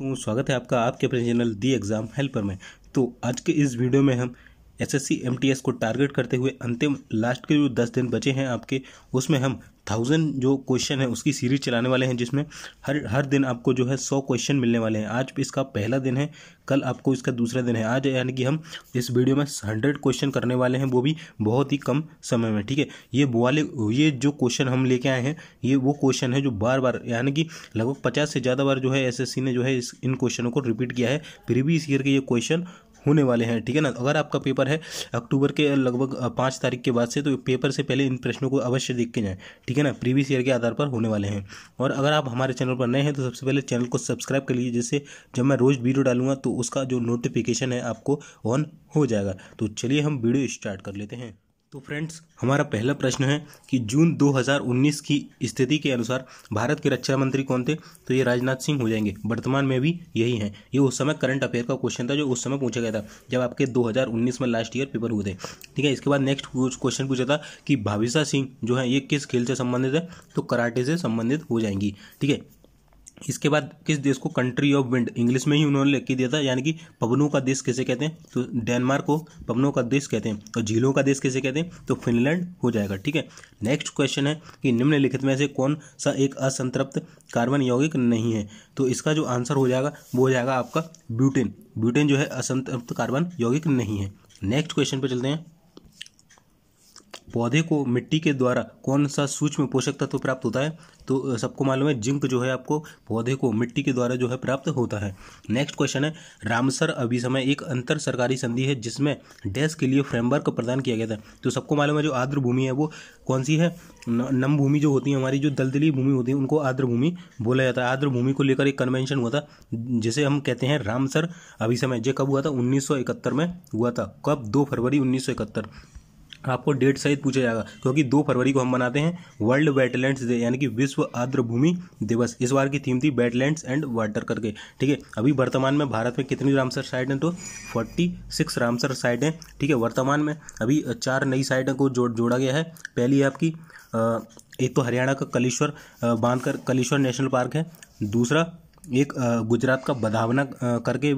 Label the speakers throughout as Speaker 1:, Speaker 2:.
Speaker 1: स्वागत है आपका आपके अपने चैनल दी एग्जाम हेल्पर में तो आज के इस वीडियो में हम एसएससी एमटीएस को टारगेट करते हुए अंतिम लास्ट के जो दस दिन बचे हैं आपके उसमें हम थाउजेंड जो क्वेश्चन है उसकी सीरीज चलाने वाले हैं जिसमें हर हर दिन आपको जो है सौ क्वेश्चन मिलने वाले हैं आज इसका पहला दिन है कल आपको इसका दूसरा दिन है आज यानी कि हम इस वीडियो में हंड्रेड क्वेश्चन करने वाले हैं वो भी बहुत ही कम समय में ठीक है ये वाले ये जो क्वेश्चन हम लेके आए हैं ये वो क्वेश्चन है जो बार बार यानी कि लगभग पचास से ज़्यादा बार जो है एस ने जो है इस इन क्वेश्चनों को रिपीट किया है प्रीवियस ईयर के ये क्वेश्चन होने वाले हैं ठीक है ना अगर आपका पेपर है अक्टूबर के लगभग पाँच तारीख के बाद से तो पेपर से पहले इन प्रश्नों को अवश्य देख के जाएँ ठीक है ना प्रीवियस ईयर के आधार पर होने वाले हैं और अगर आप हमारे चैनल पर नए हैं तो सबसे पहले चैनल को सब्सक्राइब कर लीजिए जिससे जब मैं रोज़ वीडियो डालूंगा तो उसका जो नोटिफिकेशन है आपको ऑन हो जाएगा तो चलिए हम वीडियो स्टार्ट कर लेते हैं तो फ्रेंड्स हमारा पहला प्रश्न है कि जून 2019 की स्थिति के अनुसार भारत के रक्षा मंत्री कौन थे तो ये राजनाथ सिंह हो जाएंगे वर्तमान में भी यही हैं ये उस समय करंट अफेयर का क्वेश्चन था जो उस समय पूछा गया था जब आपके 2019 में लास्ट ईयर पेपर हुए थे ठीक है इसके बाद नेक्स्ट क्वेश्चन पूछा था कि भाविशा सिंह जो है ये किस खेल से संबंधित है तो कराटे से संबंधित हो जाएंगी ठीक है इसके बाद किस देश को कंट्री ऑफ विंड इंग्लिश में ही उन्होंने लिख दिया था यानी कि पवनों का देश कैसे कहते हैं तो डेनमार्क को पवनों का देश कहते हैं और झीलों का देश कैसे कहते हैं तो फिनलैंड हो जाएगा ठीक है नेक्स्ट क्वेश्चन है कि निम्नलिखित में से कौन सा एक असंतृप्त कार्बन यौगिक नहीं है तो इसका जो आंसर हो जाएगा वो हो जाएगा आपका ब्यूटेन ब्यूटेन जो है असंतृप्त कार्बन यौगिक नहीं है नेक्स्ट क्वेश्चन पर चलते हैं पौधे को मिट्टी के द्वारा कौन सा सूक्ष्म पोषक तत्व प्राप्त होता है तो सबको मालूम है जिंक जो है आपको पौधे को मिट्टी के द्वारा जो है प्राप्त होता है नेक्स्ट क्वेश्चन है रामसर अभिसमय एक अंतर सरकारी संधि है जिसमें डेस्क के लिए फ्रेमवर्क प्रदान किया गया था तो सबको मालूम है जो आर्द्र भूमि है वो कौन सी है नम भूमि जो होती है हमारी जो दलदली भूमि होती है उनको आर्द्र भूमि बोला जाता है आर्द्र भूमि को लेकर एक कन्वेंशन हुआ था जिसे हम कहते हैं रामसर अभिसमय जो कब हुआ था उन्नीस में हुआ था कब दो फरवरी उन्नीस आपको डेट सहित पूछा जाएगा क्योंकि दो फरवरी को हम मनाते हैं वर्ल्ड वेटलैंड्स डे यानी कि विश्व भूमि दिवस इस बार की थीम थी वेटलैंड्स एंड वाटर करके ठीक है अभी वर्तमान में भारत में कितनी रामसर साइट हैं तो फोर्टी सिक्स रामसर साइट हैं ठीक है वर्तमान में अभी चार नई साइटों को जोड़ जोड़ा गया है पहली है आपकी एक तो हरियाणा का कलेश्वर बांधकर कलेश्वर नेशनल पार्क है दूसरा एक गुजरात का बधावना करके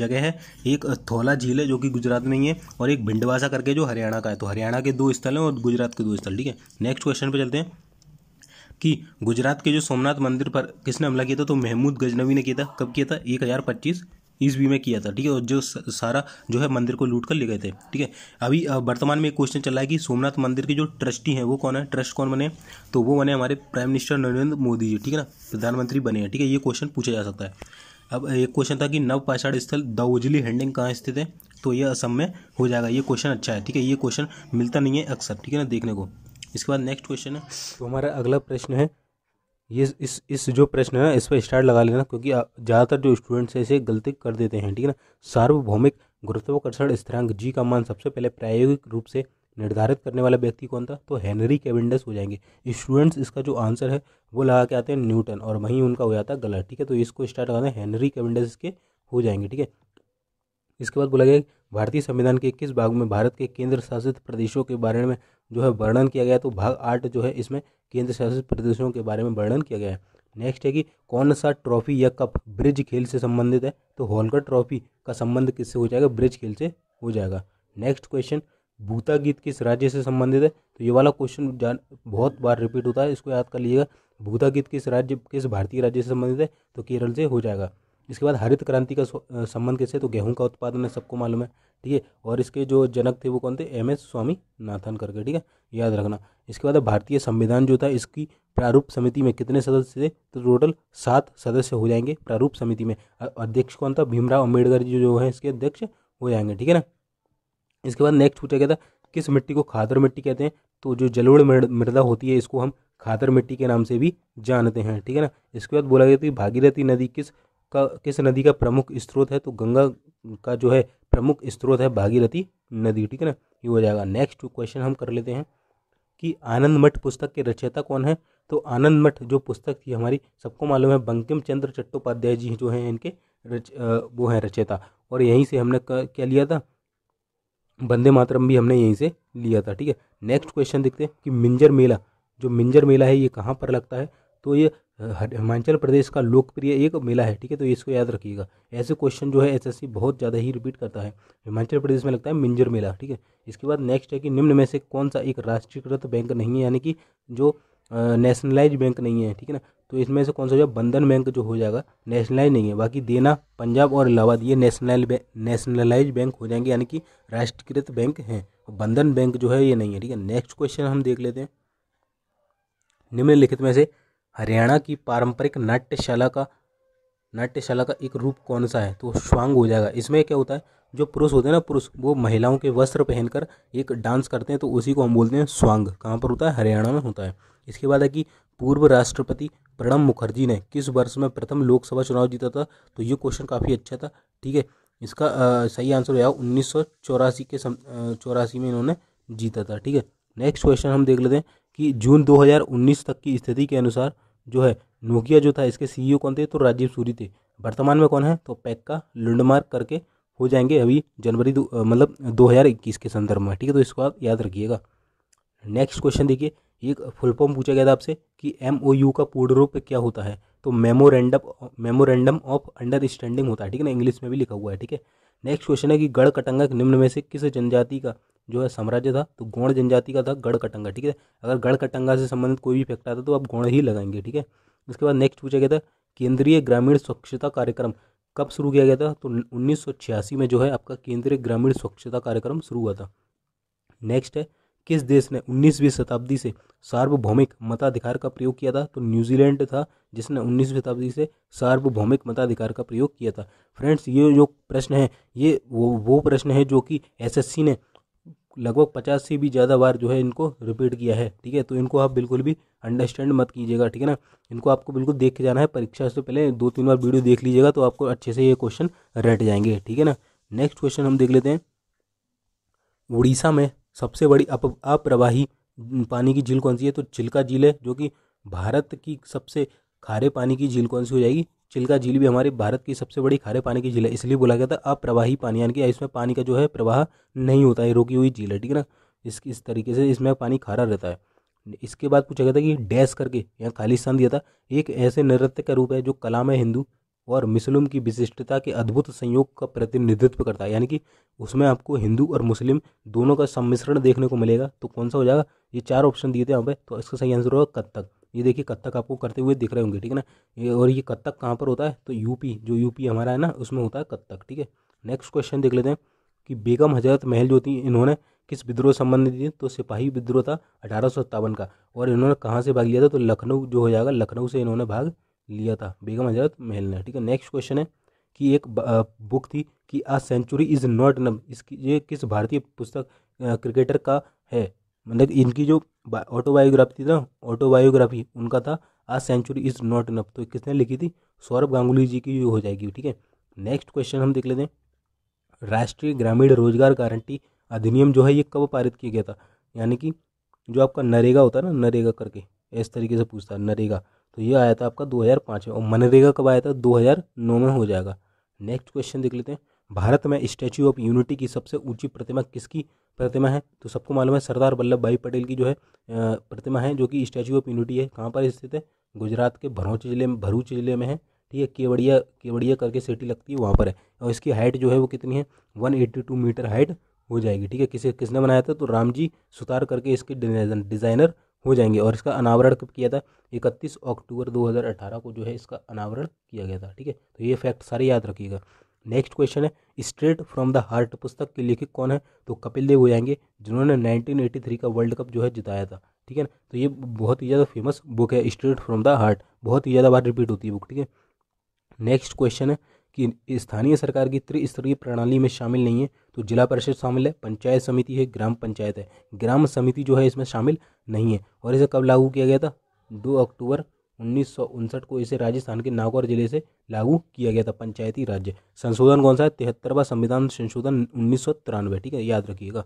Speaker 1: जगह है एक थोला झील है जो कि गुजरात में ही है और एक भिंडवासा करके जो हरियाणा का है तो हरियाणा के दो स्थल हैं और गुजरात के दो स्थल ठीक है नेक्स्ट क्वेश्चन पे चलते हैं कि गुजरात के जो सोमनाथ मंदिर पर किसने हमला किया था तो महमूद गजनवी ने किया था कब किया था एक हज़ार पच्चीस ईस्वी में किया था ठीक है और जो सारा जो है मंदिर को लूट कर ले गए थे ठीक है अभी वर्तमान में एक क्वेश्चन चल रहा है कि सोमनाथ मंदिर के जो ट्रस्टी हैं वो कौन है ट्रस्ट कौन बने तो वो बने हमारे प्राइम मिनिस्टर नरेंद्र मोदी जी ठीक है ना प्रधानमंत्री बने हैं ठीक है ये क्वेश्चन पूछा जा सकता है अब एक क्वेश्चन था कि नव पाषाण स्थल द उजली हैंडिंग कहाँ स्थित है तो ये असम में हो जाएगा ये क्वेश्चन अच्छा है ठीक है ये क्वेश्चन मिलता नहीं है अक्सर ठीक है ना देखने को इसके बाद नेक्स्ट क्वेश्चन है तो हमारा अगला प्रश्न है ये इस इस जो प्रश्न है ना इस पर स्टार्ट लगा लेना क्योंकि ज़्यादातर जो स्टूडेंट्स हैं इसे गलती कर देते हैं ठीक है ना सार्वभौमिक गुरुत्वाकर्षण स्थिरांक जी का मान सबसे पहले प्रायोगिक रूप से निर्धारित करने वाला व्यक्ति कौन था तो हेनरी कैविंडस हो जाएंगे स्टूडेंट्स इसका जो आंसर है वो लगा के आते हैं न्यूटन और वहीं उनका हो जाता है गलत ठीक है तो इसको स्टार्ट हैं हेनरी कैविंडस इसके हो जाएंगे ठीक है इसके बाद बोला गया भारतीय संविधान के किस भाग में भारत के केंद्र शासित प्रदेशों के बारे में जो है वर्णन किया गया तो भाग आठ जो है इसमें केंद्र शासित प्रदेशों के बारे में वर्णन किया गया है नेक्स्ट है कि कौन सा ट्रॉफी या कप ब्रिज खेल से संबंधित है तो होलकर ट्रॉफी का संबंध किससे हो जाएगा ब्रिज खेल से हो जाएगा नेक्स्ट क्वेश्चन भूता गीत किस राज्य से संबंधित है तो ये वाला क्वेश्चन जान बहुत बार रिपीट होता है इसको याद कर लीजिएगा भूता गीत किस राज्य किस भारतीय राज्य से संबंधित है तो केरल से हो जाएगा इसके बाद हरित क्रांति का संबंध किससे तो गेहूं का उत्पादन है सबको मालूम है ठीक है और इसके जो जनक थे वो कौन थे एम एस स्वामी नाथन करके ठीक है याद रखना इसके बाद भारतीय संविधान जो था इसकी प्रारूप समिति में कितने सदस्य थे तो टोटल सात सदस्य हो जाएंगे प्रारूप समिति में अध्यक्ष कौन था भीमराव अम्बेडकर जी जो है इसके अध्यक्ष हो जाएंगे ठीक है ना इसके बाद नेक्स्ट पूछा गया था किस मिट्टी को खादर मिट्टी कहते हैं तो जो जलोड़ मृदा होती है इसको हम खादर मिट्टी के नाम से भी जानते हैं ठीक है ना इसके बाद बोला गया था भागीरथी नदी किस का किस नदी का प्रमुख स्रोत है तो गंगा का जो है प्रमुख स्रोत है भागीरथी नदी ठीक है ना ये हो जाएगा नेक्स्ट क्वेश्चन हम कर लेते हैं कि आनंद मठ पुस्तक के रचयिता कौन है तो आनंद मठ जो पुस्तक थी हमारी सबको मालूम है बंकिम चंद्र चट्टोपाध्याय जी जो हैं इनके रच वो हैं रचयिता और यहीं से हमने क्या लिया था वंदे मातरम भी हमने यहीं से लिया था ठीक है नेक्स्ट क्वेश्चन देखते हैं कि मिंजर मेला जो मिंजर मेला है ये कहाँ पर लगता है तो ये हिमाचल प्रदेश का लोकप्रिय एक मेला है ठीक है तो इसको याद रखिएगा ऐसे क्वेश्चन जो है एसएससी बहुत ज़्यादा ही रिपीट करता है हिमाचल प्रदेश में लगता है मिंजर मेला ठीक है इसके बाद नेक्स्ट है कि निम्न में से कौन सा एक राष्ट्रीयकृत बैंक नहीं है यानी कि जो नेशनलाइज बैंक नहीं है ठीक है ना तो इसमें से कौन सा जो बंधन बैंक जो हो जाएगा नेशनलाइज नहीं है बाकी देना पंजाब और इलाहाबाद ये नेशनल नेशनलाइज बैंक हो जाएंगे यानी कि राष्ट्रीयकृत बैंक हैं बंधन बैंक जो है ये नहीं है ठीक है नेक्स्ट क्वेश्चन हम देख लेते हैं निम्नलिखित में से हरियाणा की पारंपरिक नाट्यशाला का नाट्यशाला का एक रूप कौन सा है तो स्वांग हो जाएगा इसमें क्या होता है जो पुरुष होते हैं ना पुरुष वो महिलाओं के वस्त्र पहनकर एक डांस करते हैं तो उसी को हम बोलते हैं स्वांग कहाँ पर होता है हरियाणा में होता है इसके बाद है कि पूर्व राष्ट्रपति प्रणब मुखर्जी ने किस वर्ष में प्रथम लोकसभा चुनाव जीता था तो ये क्वेश्चन काफ़ी अच्छा था ठीक है इसका आ, सही आंसर हो उन्नीस के सम चौरासी में इन्होंने जीता था ठीक है नेक्स्ट क्वेश्चन हम देख लेते हैं कि जून 2019 तक की स्थिति के अनुसार जो है नोकिया जो था इसके सीईओ कौन थे तो राजीव सूरी थे वर्तमान में कौन है तो पैक का लुंडमार्क करके हो जाएंगे अभी जनवरी मतलब 2021 के संदर्भ में ठीक है तो इसको आप याद रखिएगा नेक्स्ट क्वेश्चन देखिए एक फुल फॉर्म पूछा गया था आपसे कि एम ओ यू का पूर्ण रूप क्या होता है तो मेमोरेंडम मेमोरेंडम ऑफ अंडरस्टैंडिंग होता है ठीक है ना इंग्लिश में भी लिखा हुआ है ठीक है नेक्स्ट क्वेश्चन है कि गढ़ कटंगा निम्न में से किस जनजाति का जो है साम्राज्य था तो गौड़ जनजाति का था गढ़ कटंगा ठीक है अगर गढ़ कटंगा से संबंधित कोई भी फैक्ट आता तो आप गौड़ ही लगाएंगे ठीक है उसके बाद नेक्स्ट पूछा गया था केंद्रीय ग्रामीण स्वच्छता कार्यक्रम कब शुरू किया गया था तो उन्नीस में जो है आपका केंद्रीय ग्रामीण स्वच्छता कार्यक्रम शुरू हुआ था नेक्स्ट है किस देश ने 19वीं शताब्दी से सार्वभौमिक मताधिकार का प्रयोग किया था तो न्यूजीलैंड था जिसने 19वीं शताब्दी से सार्वभौमिक मताधिकार का प्रयोग किया था फ्रेंड्स ये जो प्रश्न है ये वो वो प्रश्न है जो कि एसएससी ने लगभग पचास से भी ज़्यादा बार जो है इनको रिपीट किया है ठीक है तो इनको आप बिल्कुल भी अंडरस्टैंड मत कीजिएगा ठीक है ना इनको आपको बिल्कुल देख के जाना है परीक्षा से पहले दो तीन बार वीडियो देख लीजिएगा तो आपको अच्छे से ये क्वेश्चन रट जाएंगे ठीक है ना नेक्स्ट क्वेश्चन हम देख लेते हैं उड़ीसा में सबसे बड़ी अप अप्रवाही पानी की झील कौन सी है तो चिल्का झील है जो कि भारत की सबसे खारे पानी की झील कौन सी हो जाएगी चिल्का झील भी हमारे भारत की सबसे बड़ी खारे पानी की झील है इसलिए बोला गया था अप्रवाही पानी यानी कि इसमें पानी का जो है प्रवाह नहीं होता है रोकी हुई झील है ठीक है ना इस इस तरीके से इसमें पानी खारा रहता है इसके बाद पूछा गया था कि डैश करके यहाँ खालिस्तान दिया था एक ऐसे नृत्य का रूप है जो कला में हिंदू और मुस्लिम की विशिष्टता के अद्भुत संयोग का प्रतिनिधित्व करता है यानी कि उसमें आपको हिंदू और मुस्लिम दोनों का सम्मिश्रण देखने को मिलेगा तो कौन सा हो जाएगा ये चार ऑप्शन दिए थे यहाँ पे तो इसका सही आंसर होगा कत्थक ये देखिए कत्थक आपको करते हुए दिख रहे होंगे ठीक है ना ये और ये कत्थक कहाँ पर होता है तो यूपी जो यूपी हमारा है ना उसमें होता है कत्थक ठीक है नेक्स्ट क्वेश्चन देख लेते हैं कि बेगम हजरत महल जो थी इन्होंने किस विद्रोह संबंधित थी तो सिपाही विद्रोह था अठारह का और इन्होंने कहाँ से भाग लिया था तो लखनऊ जो हो जाएगा लखनऊ से इन्होंने भाग लिया था बेगम हजरत महल ने ठीक है नेक्स्ट क्वेश्चन है कि एक बुक थी कि आ सेंचुरी इज नॉट नम इसकी ये किस भारतीय पुस्तक क्रिकेटर का है मतलब इनकी जो ऑटोबायोग्राफी थी ना ऑटोबायोग्राफी उनका था आ सेंचुरी इज नॉट नब तो किसने लिखी थी सौरभ गांगुली जी की हो जाएगी ठीक है नेक्स्ट क्वेश्चन हम देख लेते हैं राष्ट्रीय ग्रामीण रोजगार गारंटी अधिनियम जो है ये कब पारित किया गया था यानी कि जो आपका नरेगा होता है ना नरेगा करके इस तरीके से पूछता है नरेगा तो ये आया था आपका 2005 में और मनरेगा कब आया था 2009 में हो जाएगा नेक्स्ट क्वेश्चन देख लेते हैं भारत में स्टैचू ऑफ यूनिटी की सबसे ऊंची प्रतिमा किसकी प्रतिमा है तो सबको मालूम है सरदार वल्लभ भाई पटेल की जो है प्रतिमा है जो कि स्टैचू ऑफ यूनिटी है कहाँ पर स्थित है गुजरात के भरूच जिले में भरूच जिले में है ठीक है केवड़िया केवड़िया करके सिटी लगती है वहाँ पर है और इसकी हाइट जो है वो कितनी है one eighty two meter height हो जाएगी ठीक है किसे किसने बनाया था तो रामजी सुतार करके इसके डिजाइनर हो जाएंगे और इसका अनावरण कब किया था इकतीस अक्टूबर 2018 को जो है इसका अनावरण किया गया था ठीक है तो ये फैक्ट सारे याद रखिएगा नेक्स्ट क्वेश्चन है स्ट्रेट फ्रॉम द हार्ट पुस्तक के लेखक कौन है तो कपिल देव हो जाएंगे जिन्होंने 1983 का वर्ल्ड कप जो है जिताया था ठीक है ना तो ये बहुत ही ज़्यादा फेमस बुक है स्ट्रेट फ्रॉम द हार्ट बहुत ही ज़्यादा बार रिपीट होती है बुक ठीक है नेक्स्ट क्वेश्चन है कि स्थानीय सरकार की त्रिस्तरीय प्रणाली में शामिल नहीं है तो जिला परिषद शामिल है पंचायत समिति है ग्राम पंचायत है ग्राम समिति जो है इसमें शामिल नहीं है और इसे कब लागू किया गया था दो अक्टूबर उन्नीस को इसे राजस्थान के नागौर जिले से लागू किया गया था पंचायती राज्य संशोधन कौन सा है तिहत्तरवा संविधान संशोधन उन्नीस ठीक है याद रखिएगा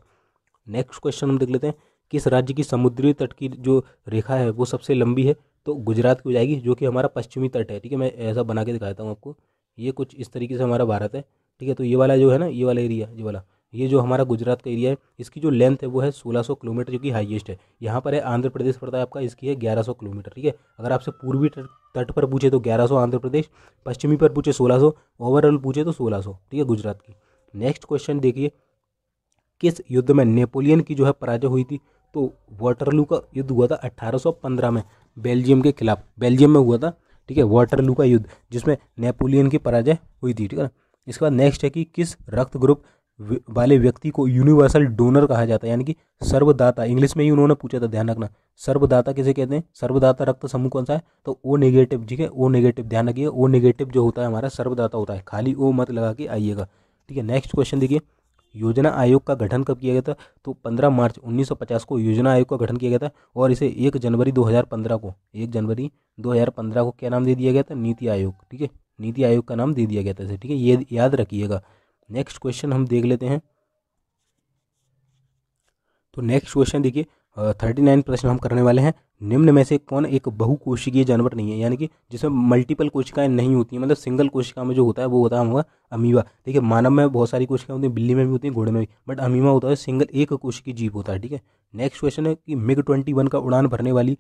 Speaker 1: नेक्स्ट क्वेश्चन हम देख लेते हैं किस राज्य की समुद्री तट की जो रेखा है वो सबसे लंबी है तो गुजरात की हो जाएगी जो कि हमारा पश्चिमी तट है ठीक है मैं ऐसा बना के दिखाता हूँ आपको ये कुछ इस तरीके से हमारा भारत है ठीक है तो ये वाला जो है ना ये वाला एरिया ये वाला ये जो हमारा गुजरात का एरिया है इसकी जो लेंथ है वो है 1600 किलोमीटर जो कि हाईएस्ट है यहाँ पर है आंध्र प्रदेश पड़ता है आपका इसकी है 1100 किलोमीटर ठीक है अगर आपसे पूर्वी तट पर पूछे तो 1100 आंध्र प्रदेश पश्चिमी पर पूछे 1600 ओवरऑल पूछे तो 1600 ठीक है गुजरात की नेक्स्ट क्वेश्चन देखिए किस युद्ध में नेपोलियन की जो है पराजय हुई थी तो वाटरलू का युद्ध हुआ था अट्ठारह में बेल्जियम के खिलाफ बेल्जियम में हुआ था ठीक है वाटरलू का युद्ध जिसमें नेपोलियन की पराजय हुई थी ठीक है ना इसके बाद नेक्स्ट है कि किस रक्त ग्रुप वाले व्यक्ति को यूनिवर्सल डोनर कहा जाता है यानी कि सर्वदाता इंग्लिश में ही उन्होंने पूछा था ध्यान रखना सर्वदाता किसे कहते हैं सर्वदाता रक्त समूह कौन सा है तो ओ नेगेटिव ठीक है ओ नेगेटिव ध्यान रखिए ओ नेगेटिव जो होता है हमारा सर्वदाता होता है खाली ओ मत लगा के आइएगा ठीक है नेक्स्ट क्वेश्चन देखिए योजना आयोग का गठन कब किया गया था तो 15 मार्च 1950 को योजना आयोग का गठन किया गया था और इसे एक जनवरी 2015 को एक जनवरी 2015 को क्या नाम दे दिया गया था नीति आयोग ठीक है नीति आयोग का नाम दे दिया गया था इसे ठीक है ये याद रखिएगा नेक्स्ट क्वेश्चन हम देख लेते हैं तो नेक्स्ट क्वेश्चन देखिए थर्टी नाइन प्रश्न हम करने वाले हैं निम्न में से कौन एक बहुकोशिकीय जानवर नहीं है यानी कि जिसमें मल्टीपल कोशिकाएं नहीं होती मतलब सिंगल कोशिका में जो होता है वो होता है हमारा अमीवा ठीक है मानव में बहुत सारी कोशिकाएं होती हैं बिल्ली में भी होती हैं घोड़े में भी बट अमीवा होता है सिंगल एक कोशिकी जीव होता है ठीक है नेक्स्ट क्वेश्चन है कि मिग ट्वेंटी वन का उड़ान भरने वाली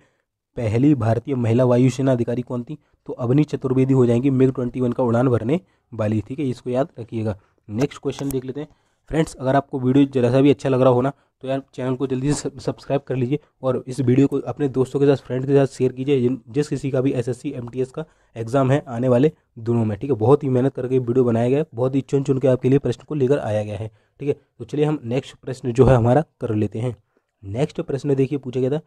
Speaker 1: पहली भारतीय महिला वायुसेना अधिकारी कौन थी तो अवनी चतुर्वेदी हो जाएंगी मिग ट्वेंटी वन का उड़ान भरने वाली ठीक है इसको याद रखिएगा नेक्स्ट क्वेश्चन देख लेते हैं फ्रेंड्स अगर आपको वीडियो जरा सा भी अच्छा लग रहा हो ना तो यार चैनल को जल्दी से सब्सक्राइब कर लीजिए और इस वीडियो को अपने दोस्तों के साथ फ्रेंड के साथ शेयर कीजिए जिस किसी का भी एसएससी एमटीएस का एग्ज़ाम है आने वाले दोनों में ठीक है बहुत ही मेहनत करके वीडियो बनाया गया है बहुत ही चुन चुन के आपके लिए प्रश्न को लेकर आया गया है ठीक है तो चलिए हम नेक्स्ट प्रश्न जो है हमारा कर लेते हैं नेक्स्ट प्रश्न देखिए पूछा गया था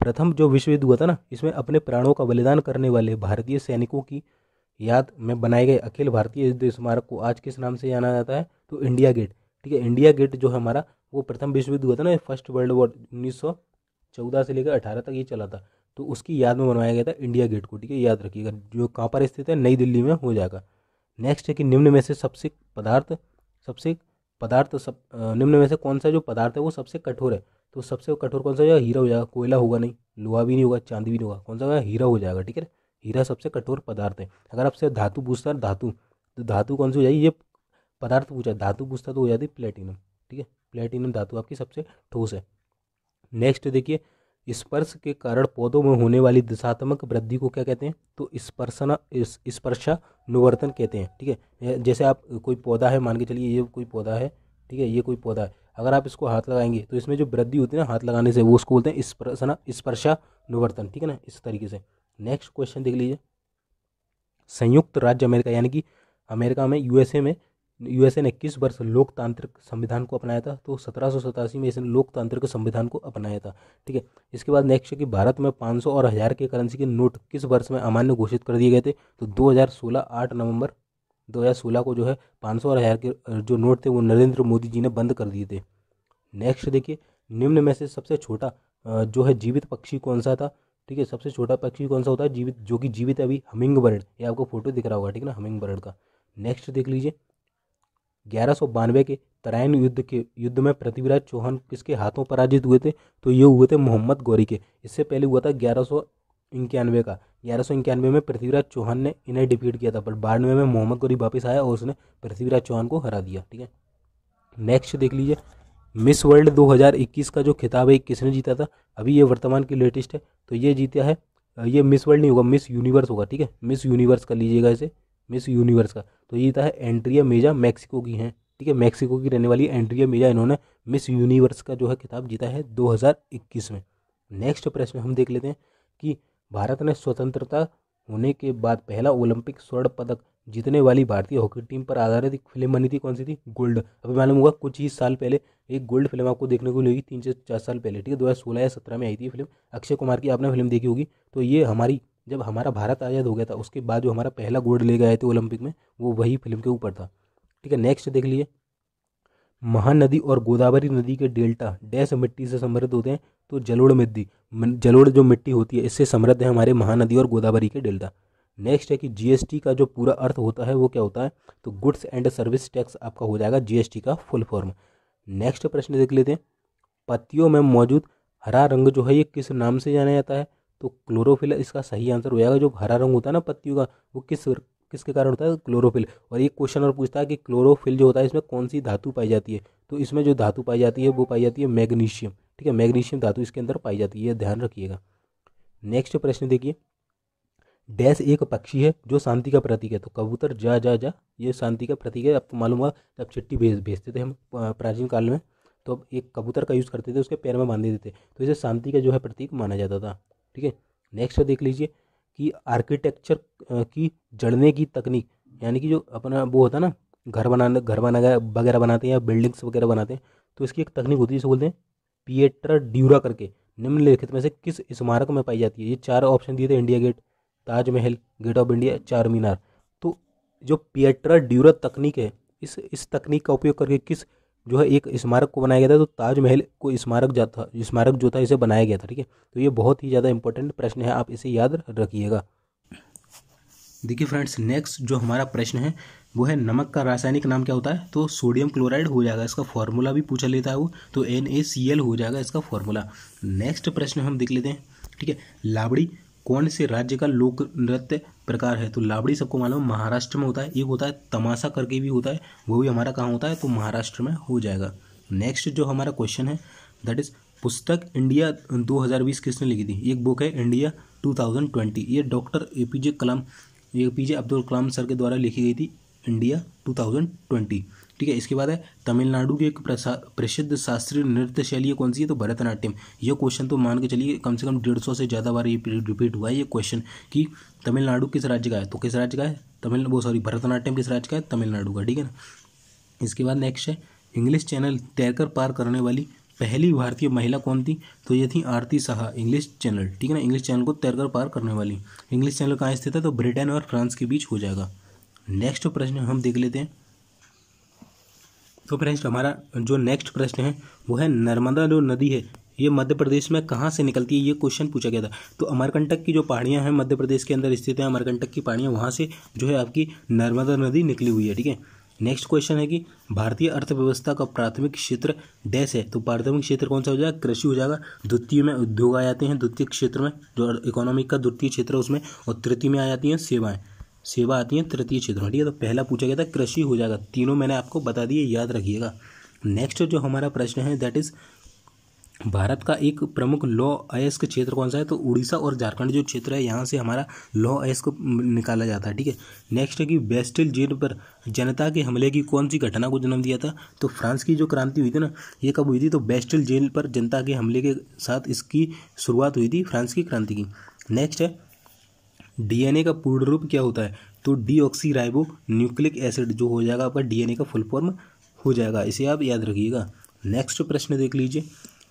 Speaker 1: प्रथम जो विश्व युद्ध हुआ था ना इसमें अपने प्राणों का बलिदान करने वाले भारतीय सैनिकों की याद में बनाए गए अखिल भारतीय युद्ध स्मारक को आज किस नाम से जाना जाता है तो इंडिया गेट ठीक है इंडिया गेट जो हमारा वो प्रथम विश्व युद्ध हुआ था ना फर्स्ट वर्ल्ड वॉर उन्नीस चौदह से लेकर अठारह तक ये चला था तो उसकी याद में बनवाया गया था इंडिया गेट को ठीक है याद रखिएगा जो कहाँ पर स्थित है नई दिल्ली में हो जाएगा नेक्स्ट है कि निम्न में से सबसे पदार्थ सबसे पदार्थ सब निम्न में से कौन सा जो पदार्थ है वो सबसे कठोर है तो सबसे कठोर कौन सा जाएगा हीरा हो जाएगा कोयला होगा नहीं लोहा भी नहीं होगा चांदी भी नहीं होगा कौन सा होगा हीरा हो जाएगा ठीक है हीरा सबसे कठोर पदार्थ है अगर आपसे धातु पूछता है धातु तो धातु कौन सी हो जाएगी ये पदार्थ पूछा धातु पूछता तो हो जाती प्लेटिनम ठीक है प्लेटिनम धातु आपकी सबसे ठोस है नेक्स्ट देखिए स्पर्श के कारण पौधों में होने वाली दिशात्मक वृद्धि को क्या कहते हैं तो स्पर्शना स्पर्शा अनुवर्तन कहते हैं ठीक है जैसे आप कोई पौधा है मान के चलिए ये कोई पौधा है ठीक है ये कोई पौधा है अगर आप इसको हाथ लगाएंगे तो इसमें जो वृद्धि होती है ना हाथ लगाने से वो उसको बोलते हैं स्पर्शना स्पर्शा अनुवर्तन ठीक है ना इस तरीके से नेक्स्ट क्वेश्चन देख लीजिए संयुक्त राज्य अमेरिका यानी कि अमेरिका में यूएसए में यूएसए ने इक्कीस वर्ष लोकतांत्रिक संविधान को अपनाया था तो सत्रह में इसने लोकतांत्रिक संविधान को अपनाया था ठीक है इसके बाद नेक्स्ट कि भारत में 500 और हज़ार के करेंसी के नोट किस वर्ष में अमान्य घोषित कर दिए गए थे तो 2016 8 नवंबर 2016 को जो है 500 और हज़ार के जो नोट थे वो नरेंद्र मोदी जी ने बंद कर दिए थे नेक्स्ट देखिए निम्न में से सबसे छोटा जो है जीवित पक्षी कौन सा था ठीक है सबसे छोटा पक्षी कौन सा होता है जीवित जो कि जीवित है अभी हमिंग बर्ड ये आपको फोटो दिख रहा होगा ठीक है ना हमिंग बर्ड का नेक्स्ट देख लीजिए ग्यारह के तराइन युद्ध के युद्ध में पृथ्वीराज चौहान किसके हाथों पराजित हुए थे तो ये हुए थे मोहम्मद गौरी के इससे पहले हुआ था ग्यारह इक्यानवे का ग्यारह सौ इक्यानवे में पृथ्वीराज चौहान ने इन्हें डिफीट किया था बट बानवे में मोहम्मद गौरी वापस आया और उसने पृथ्वीराज चौहान को हरा दिया ठीक है नेक्स्ट देख लीजिए मिस वर्ल्ड 2021 का जो खिताब है किसने जीता था अभी ये वर्तमान की लेटेस्ट है तो ये जीता है ये मिस वर्ल्ड नहीं होगा मिस यूनिवर्स होगा ठीक है मिस यूनिवर्स कर लीजिएगा इसे मिस यूनिवर्स का तो ये था एंट्रिया मेजा मैक्सिको की हैं ठीक है मैक्सिको की रहने वाली एंट्रिया मेजा इन्होंने मिस यूनिवर्स का जो है किताब जीता है 2021 में नेक्स्ट प्रश्न हम देख लेते हैं कि भारत ने स्वतंत्रता होने के बाद पहला ओलंपिक स्वर्ण पदक जीतने वाली भारतीय हॉकी टीम पर आधारित एक फिल्म बनी थी कौन सी थी गोल्ड अभी मालूम होगा कुछ ही साल पहले एक गोल्ड फिल्म आपको देखने को मिलेगी तीन से चार साल पहले ठीक है दो हज़ार सोलह या सत्रह में आई थी फिल्म अक्षय कुमार की आपने फिल्म देखी होगी तो ये हमारी जब हमारा भारत आज़ाद हो गया था उसके बाद जो हमारा पहला गोल्ड ले गए थे ओलंपिक में वो वही फिल्म के ऊपर था ठीक है नेक्स्ट देख लीजिए महानदी और गोदावरी नदी के डेल्टा डैश मिट्टी से समृद्ध होते हैं तो जलोड़ मिट्टी जलोड़ जो मिट्टी होती है इससे समृद्ध है हमारे महानदी और गोदावरी के डेल्टा नेक्स्ट है कि जीएसटी का जो पूरा अर्थ होता है वो क्या होता है तो गुड्स एंड सर्विस टैक्स आपका हो जाएगा जीएसटी का फुल फॉर्म नेक्स्ट प्रश्न देख लेते हैं पत्तियों में मौजूद हरा रंग जो है ये किस नाम से जाना जाता है तो क्लोरोफिल इसका सही आंसर हो जाएगा जो हरा रंग होता है ना पत्तियों का वो किस किसके कारण होता है क्लोरोफिल और एक क्वेश्चन और पूछता है कि क्लोरोफिल जो होता है इसमें कौन सी धातु पाई जाती है तो इसमें जो धातु पाई जाती है वो पाई जाती है मैग्नीशियम ठीक है मैग्नीशियम धातु इसके अंदर पाई जाती है ध्यान रखिएगा नेक्स्ट प्रश्न देखिए डैश एक पक्षी है जो शांति का प्रतीक है तो कबूतर जा जा जा ये शांति का प्रतीक है आपको मालूम होगा जब चिट्ठी भेज भेजते थे हम प्राचीन काल में तो अब एक कबूतर का यूज़ करते थे उसके पैर में बांध देते थे तो इसे शांति का जो है प्रतीक माना जाता था ठीक है नेक्स्ट देख लीजिए कि आर्किटेक्चर की जड़ने की तकनीक यानी कि जो अपना वो होता है ना घर बनाने घर बना वगैरह बनाते हैं या बिल्डिंग्स वगैरह बनाते हैं तो इसकी एक तकनीक होती है जिसे बोलते हैं पिएट्रा ड्यूरा करके निम्नलिखित में से किस स्मारक में पाई जाती है ये चार ऑप्शन दिए थे India gate Taj Mahal gate of India Charminar तो जो पिएट्रा ड्यूरा तकनीक है इस इस तकनीक का उपयोग करके किस जो है एक स्मारक को बनाया गया था तो ताजमहल को स्मारक जो था स्मारक जो था इसे बनाया गया था ठीक है तो ये बहुत ही ज़्यादा इंपॉर्टेंट प्रश्न है आप इसे याद रखिएगा देखिए फ्रेंड्स नेक्स्ट जो हमारा प्रश्न है वो है नमक का रासायनिक नाम क्या होता है तो सोडियम क्लोराइड हो जाएगा इसका फॉर्मूला भी पूछा लेता है वो तो एन हो जाएगा इसका फॉर्मूला नेक्स्ट प्रश्न हम देख लेते हैं ठीक है लाबड़ी कौन से राज्य का लोक नृत्य प्रकार है तो लाबड़ी सबको मालूम महाराष्ट्र में होता है एक होता है तमाशा करके भी होता है वो भी हमारा कहाँ होता है तो महाराष्ट्र में हो जाएगा नेक्स्ट जो हमारा क्वेश्चन है दैट इज़ पुस्तक इंडिया 2020 किसने लिखी थी एक बुक है इंडिया 2020 ये doctor A P J Kalam A P J Abdul Kalam sir के द्वारा लिखी गई थी इंडिया 2020 ठीक है इसके बाद है तमिलनाडु की एक प्रसिद्ध शास्त्रीय नृत्य शैली कौन सी है तो भरतनाट्यम यह क्वेश्चन तो मान के चलिए कम से कम डेढ़ सौ से ज़्यादा बार ये रिपीट हुआ है ये क्वेश्चन कि तमिलनाडु किस राज्य का है तो किस राज्य का है तमिल वो सॉरी भरतनाट्यम किस राज्य का है तमिलनाडु का ठीक है ना इसके बाद नेक्स्ट है इंग्लिश चैनल तैरकर पार करने वाली पहली भारतीय महिला कौन थी तो ये थी आरती साहा इंग्लिश चैनल ठीक है ना इंग्लिश चैनल को तैरकर पार करने वाली इंग्लिश चैनल कहाँ स्थित है तो ब्रिटेन और फ्रांस के बीच हो जाएगा नेक्स्ट प्रश्न हम देख लेते हैं तो फ्रेंड्स हमारा जो नेक्स्ट प्रश्न है वो है नर्मदा जो नदी है ये मध्य प्रदेश में कहाँ से निकलती है ये क्वेश्चन पूछा गया था तो अमरकंटक की जो पहाड़ियाँ हैं मध्य प्रदेश के अंदर स्थित हैं अमरकंटक की पहाड़ियाँ वहाँ से जो है आपकी नर्मदा नदी निकली हुई है ठीक है नेक्स्ट क्वेश्चन है कि भारतीय अर्थव्यवस्था का प्राथमिक क्षेत्र डैश है तो प्राथमिक क्षेत्र कौन सा हो जाएगा कृषि हो जाएगा द्वितीय में उद्योग आ जाते हैं द्वितीय क्षेत्र में जो इकोनॉमिक का द्वितीय क्षेत्र है उसमें और तृतीय में आ जाती हैं सेवाएं सेवा आती है तृतीय क्षेत्र में ठीक है तो पहला पूछा गया था कृषि हो जाएगा तीनों मैंने आपको बता दिए याद रखिएगा नेक्स्ट जो हमारा प्रश्न है दैट इज़ भारत का एक प्रमुख लॉ अयस्क क्षेत्र कौन सा है तो उड़ीसा और झारखंड जो क्षेत्र है यहाँ से हमारा लॉ अयस्क निकाला जाता है ठीक है नेक्स्ट है कि बेस्टिल जेल पर जनता के हमले की कौन सी घटना को जन्म दिया था तो फ्रांस की जो क्रांति हुई थी ना ये कब हुई थी तो बेस्टिल जेल पर जनता के हमले के साथ इसकी शुरुआत हुई थी फ्रांस की क्रांति की नेक्स्ट है डीएनए का पूर्ण रूप क्या होता है तो डीऑक्सीराइबो न्यूक्लिक एसिड जो हो जाएगा आपका डीएनए का फुल फॉर्म हो जाएगा इसे आप याद रखिएगा नेक्स्ट प्रश्न देख लीजिए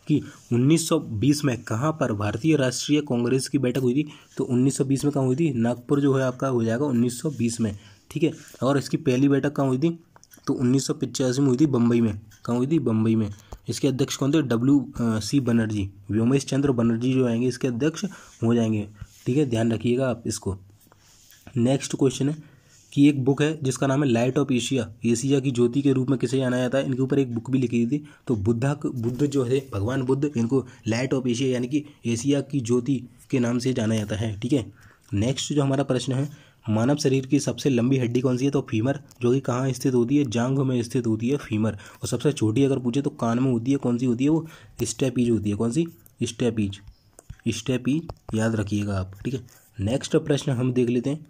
Speaker 1: कि 1920 में कहाँ पर भारतीय राष्ट्रीय कांग्रेस की बैठक हुई थी तो 1920 में कहाँ हुई थी नागपुर जो है आपका हो जाएगा 1920 में ठीक है और इसकी पहली बैठक कहाँ हुई थी तो उन्नीस में हुई थी बम्बई में कहाँ हुई थी बम्बई में इसके अध्यक्ष कौन थे डब्ल्यू सी बनर्जी व्योमेश चंद्र बनर्जी जो आएंगे इसके अध्यक्ष हो जाएंगे ठीक है ध्यान रखिएगा आप इसको नेक्स्ट क्वेश्चन है कि एक बुक है जिसका नाम है लाइट ऑफ एशिया एशिया की ज्योति के रूप में किसे जाना जाता है इनके ऊपर एक बुक भी लिखी थी तो बुद्धा बुद्ध जो है भगवान बुद्ध इनको लाइट ऑफ एशिया यानी कि एशिया की ज्योति के नाम से जाना जाता है ठीक है नेक्स्ट जो हमारा प्रश्न है मानव शरीर की सबसे लंबी हड्डी कौन सी है तो फीमर जो कि कहाँ स्थित होती है जांग में स्थित होती है फीमर और सबसे छोटी अगर पूछे तो कान में होती है कौन सी होती है वो स्टेपीज होती है कौन सी स्टेपीज स्टेप ही याद रखिएगा आप ठीक है नेक्स्ट प्रश्न हम देख लेते हैं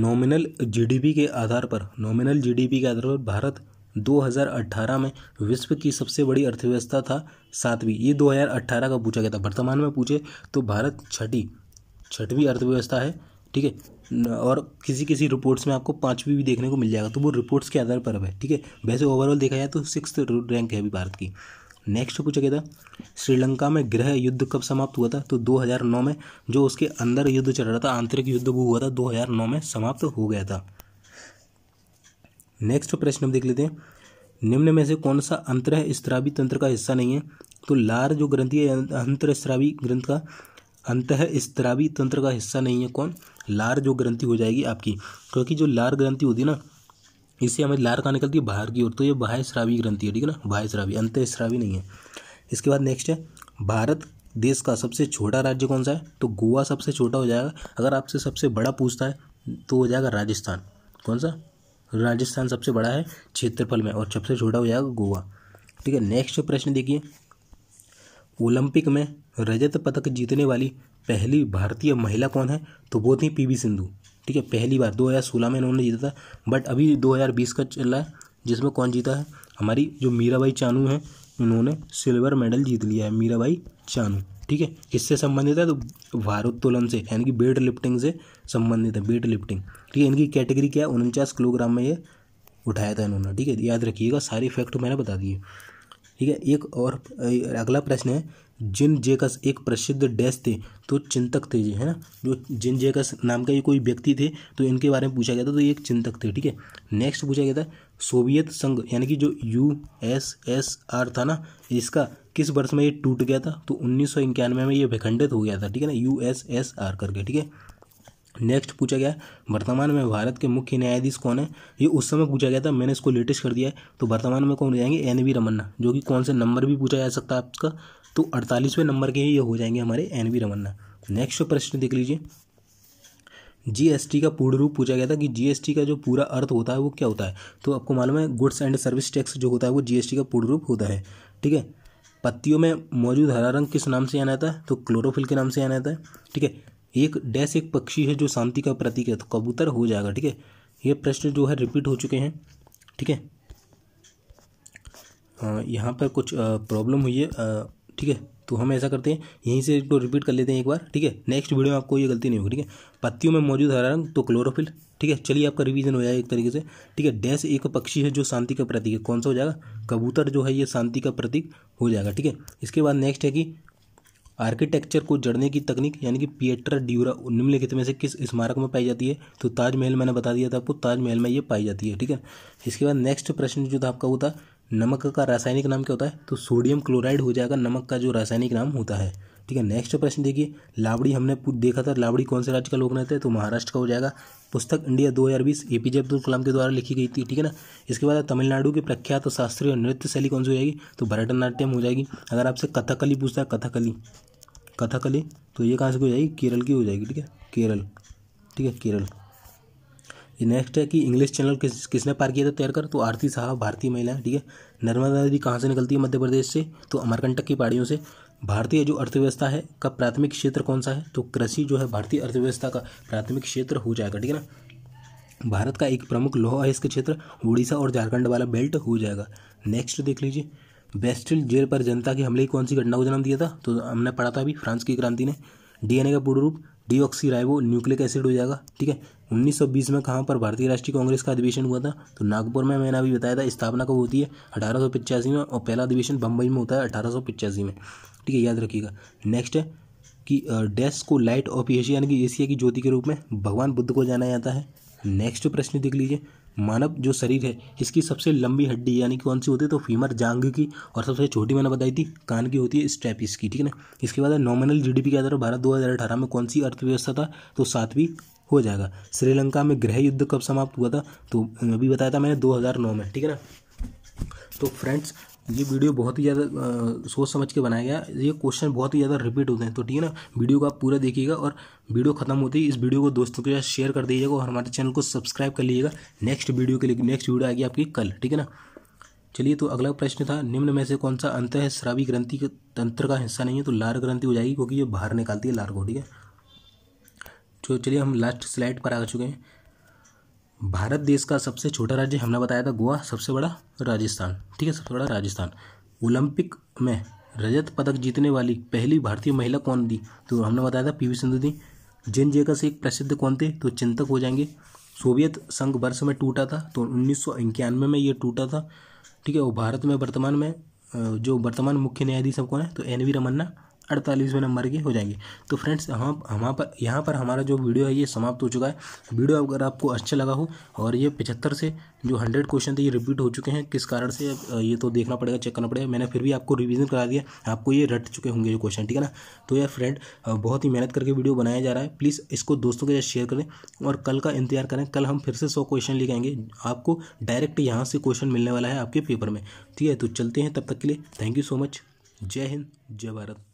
Speaker 1: नॉमिनल जीडीपी के आधार पर नॉमिनल जीडीपी के आधार पर भारत 2018 में विश्व की सबसे बड़ी अर्थव्यवस्था था सातवीं ये 2018 का पूछा गया था वर्तमान में पूछे तो भारत छठी छठवीं अर्थव्यवस्था है ठीक है और किसी किसी रिपोर्ट्स में आपको पाँचवीं भी देखने को मिल जाएगा तो वो रिपोर्ट्स के आधार पर है ठीक है वैसे ओवरऑल देखा जाए तो सिक्स रैंक है अभी भारत की नेक्स्ट तो पूछा गया था श्रीलंका में गृह युद्ध कब समाप्त हुआ था तो 2009 में जो उसके अंदर युद्ध चल रहा था आंतरिक युद्ध वो हुआ था 2009 में समाप्त हो गया था नेक्स्ट प्रश्न हम देख लेते हैं निम्न में से कौन सा अंतर स्त्रावी तंत्र का हिस्सा नहीं है तो लार जो ग्रंथि है अंतर स्त्रावी ग्रंथ का अंत स्त्रावी तंत्र का हिस्सा नहीं है कौन लार जो ग्रंथि हो जाएगी आपकी क्योंकि जो लार ग्रंथि होती है ना इससे हमें लार कहाँ निकलती है बाहर की ओर तो ये बाह्य श्रावी ग्रंथि है ठीक है ना बाह्य श्रावी अंत श्रावी नहीं है इसके बाद नेक्स्ट है भारत देश का सबसे छोटा राज्य कौन सा है तो गोवा सबसे छोटा हो जाएगा अगर आपसे सबसे बड़ा पूछता है तो हो जाएगा राजस्थान कौन सा राजस्थान सबसे बड़ा है क्षेत्रफल में और सबसे छोटा हो जाएगा गोवा ठीक है नेक्स्ट प्रश्न देखिए ओलंपिक में रजत पदक जीतने वाली पहली भारतीय महिला कौन है तो वो थी पीवी सिंधु ठीक है पहली बार 2016 में इन्होंने जीता था बट अभी 2020 का चल रहा है जिसमें कौन जीता है हमारी जो मीराबाई चानू हैं उन्होंने सिल्वर मेडल जीत लिया है मीराबाई चानू ठीक है किससे संबंधित है तो भारोत्तोलन से यानी कि वेट लिफ्टिंग से संबंधित है वेट लिफ्टिंग ठीक है इनकी कैटेगरी क्या है उनचास किलोग्राम में ये उठाया था इन्होंने ठीक है याद रखिएगा सारे फैक्ट मैंने बता दिए ठीक है एक और अगला प्रश्न है जिन जेकस एक प्रसिद्ध डैश थे तो चिंतक थे जी है ना जो जिन जेकस नाम का ये कोई व्यक्ति थे तो इनके बारे में पूछा गया था तो ये एक चिंतक थे ठीक है नेक्स्ट पूछा गया था सोवियत संघ यानी कि जो यू एस एस आर था ना इसका किस वर्ष में ये टूट गया था तो उन्नीस में ये विखंडित हो गया था ठीक है ना यू एस एस आर करके ठीक है नेक्स्ट पूछा गया वर्तमान में भारत के मुख्य न्यायाधीश कौन है ये उस समय पूछा गया था मैंने इसको लेटेस्ट कर दिया है तो वर्तमान में कौन हो जाएंगे एन वी रमन्ना जो कि कौन सा नंबर भी पूछा जा सकता है आपका तो अड़तालीसवें नंबर के ये हो जाएंगे हमारे एन वी रमन्ना नेक्स्ट प्रश्न देख लीजिए जीएसटी का पूर्ण रूप पूछा गया था कि जीएसटी का जो पूरा अर्थ होता है वो क्या होता है तो आपको मालूम है गुड्स एंड सर्विस टैक्स जो होता है वो जीएसटी का पूर्ण रूप होता है ठीक है पत्तियों में मौजूद हरा रंग किस नाम से जाना जाता है तो क्लोरोफिल के नाम से जाना जाता है ठीक है एक डैश एक पक्षी है जो शांति का प्रतीक है तो कबूतर हो जाएगा ठीक है ये प्रश्न जो है रिपीट हो चुके हैं ठीक है यहाँ पर कुछ प्रॉब्लम हुई है ठीक है तो हम ऐसा करते हैं यहीं से इसको रिपीट कर लेते हैं एक बार ठीक है नेक्स्ट वीडियो में आपको ये गलती नहीं होगी ठीक है पत्तियों में मौजूद हरा रंग तो क्लोरोफिल ठीक है चलिए आपका रिवीजन हो जाएगा एक तरीके से ठीक है डैश एक पक्षी है जो शांति का प्रतीक है कौन सा हो जाएगा कबूतर जो है ये शांति का प्रतीक हो जाएगा ठीक है इसके बाद नेक्स्ट है कि आर्किटेक्चर को जड़ने की तकनीक यानी कि पिएट्रा ड्यूरा निम्नलिखित में से किस स्मारक में पाई जाती है तो ताजमहल मैंने बता दिया था आपको ताजमहल में ये पाई जाती है ठीक है इसके बाद नेक्स्ट प्रश्न जो था आपका वो था नमक का रासायनिक नाम क्या होता है तो सोडियम क्लोराइड हो जाएगा नमक का जो रासायनिक नाम होता है ठीक है नेक्स्ट प्रश्न देखिए लावड़ी हमने देखा था लावड़ी कौन से राज्य का लोग रहते हैं तो महाराष्ट्र का हो जाएगा पुस्तक इंडिया 2020 एपीजे अब्दुल कलाम के द्वारा लिखी गई थी ठीक है ना इसके बाद तमिलनाडु की प्रख्यात शास्त्रीय नृत्य शैली कौन सी हो जाएगी तो भरतनाट्यम हो जाएगी अगर आपसे कथकली पूछता है कथकली कथकली तो ये कहाँ से हो जाएगी केरल की हो जाएगी ठीक है केरल ठीक है केरल नेक्स्ट है कि इंग्लिश चैनल किस किसने पार किया था तैरकर तो आरती साहब भारतीय महिला ठीक है नर्मदा नदी कहाँ से निकलती है मध्य प्रदेश से तो अमरकंटक की पहाड़ियों से भारतीय जो अर्थव्यवस्था है का प्राथमिक क्षेत्र कौन सा है तो कृषि जो है भारतीय अर्थव्यवस्था का प्राथमिक क्षेत्र हो जाएगा ठीक है ना भारत का एक प्रमुख लोह अयस्क क्षेत्र उड़ीसा और झारखंड वाला बेल्ट हो जाएगा नेक्स्ट देख लीजिए बेस्टिल जेल पर जनता के हमले की कौन सी घटना को जन्म दिया था तो हमने पढ़ा था अभी फ्रांस की क्रांति ने डीएनए का पूर्ण रूप डीऑक्सी राइबो न्यूक्लिक एसिड हो जाएगा ठीक है 1920 में कहाँ पर भारतीय राष्ट्रीय कांग्रेस का अधिवेशन हुआ था तो नागपुर में मैंने अभी बताया था स्थापना कब होती है अठारह में और पहला अधिवेशन बम्बई में होता है अठारह में ठीक है याद रखिएगा नेक्स्ट है कि डेस्क को लाइट ऑफ एशिया यानी कि एशिया की ज्योति के रूप में भगवान बुद्ध को जाना जाता है नेक्स्ट प्रश्न देख लीजिए मानव जो शरीर है इसकी सबसे लंबी हड्डी यानी कौन सी होती है तो फीमर जांग की और सबसे छोटी मैंने बताई थी कान की होती है स्ट्रेपिस की ठीक है ना इसके बाद नॉमिनल पी के आधार पर भारत दो हज़ार अठारह में कौन सी अर्थव्यवस्था था तो सातवीं हो जाएगा श्रीलंका में गृह युद्ध कब समाप्त हुआ था तो अभी बताया था मैंने नौ में ठीक है ना तो फ्रेंड्स ये वीडियो बहुत ही ज़्यादा सोच समझ के बनाया गया ये क्वेश्चन बहुत ही ज़्यादा रिपीट होते हैं तो ठीक है ना वीडियो को आप पूरा देखिएगा और वीडियो खत्म होती है इस वीडियो को दोस्तों के साथ शेयर कर दीजिएगा और हमारे चैनल को सब्सक्राइब कर लीजिएगा नेक्स्ट वीडियो के लिए नेक्स्ट वीडियो आएगी आपकी कल ठीक है ना चलिए तो अगला प्रश्न था निम्न में से कौन सा अंत है श्रावी ग्रंथि के तंत्र का हिस्सा नहीं है तो लार ग्रंथि हो जाएगी क्योंकि ये बाहर निकालती है लार को ठीक है तो चलिए हम लास्ट स्लाइड पर आ चुके हैं भारत देश का सबसे छोटा राज्य हमने बताया था गोवा सबसे बड़ा राजस्थान ठीक है सबसे बड़ा राजस्थान ओलंपिक में रजत पदक जीतने वाली पहली भारतीय महिला कौन थी तो हमने बताया था पीवी सिंधु थी जिन जगह से एक प्रसिद्ध कौन थे तो चिंतक हो जाएंगे सोवियत संघ वर्ष में टूटा था तो उन्नीस में ये टूटा था ठीक है और भारत में वर्तमान में जो वर्तमान मुख्य न्यायाधीश सब कौन है तो एन वी रमन्ना अड़तालीसवें नंबर की हो जाएगी तो फ्रेंड्स हम हमारे पर यहाँ पर हमारा जो वीडियो है ये समाप्त हो चुका है वीडियो अगर आपको अच्छा लगा हो और ये पचहत्तर से जो हंड्रेड क्वेश्चन थे ये रिपीट हो चुके हैं किस कारण से ये तो देखना पड़ेगा चेक करना पड़ेगा मैंने फिर भी आपको रिविजन करा दिया आपको ये रट चुके होंगे जो क्वेश्चन ठीक है ना तो यार फ्रेंड बहुत ही मेहनत करके वीडियो बनाया जा रहा है प्लीज़ इसको दोस्तों के साथ शेयर करें और कल का इंतजार करें कल हम फिर से सौ क्वेश्चन लेके आएंगे आपको डायरेक्ट यहाँ से क्वेश्चन मिलने वाला है आपके पेपर में ठीक है तो चलते हैं तब तक के लिए थैंक यू सो मच जय हिंद जय भारत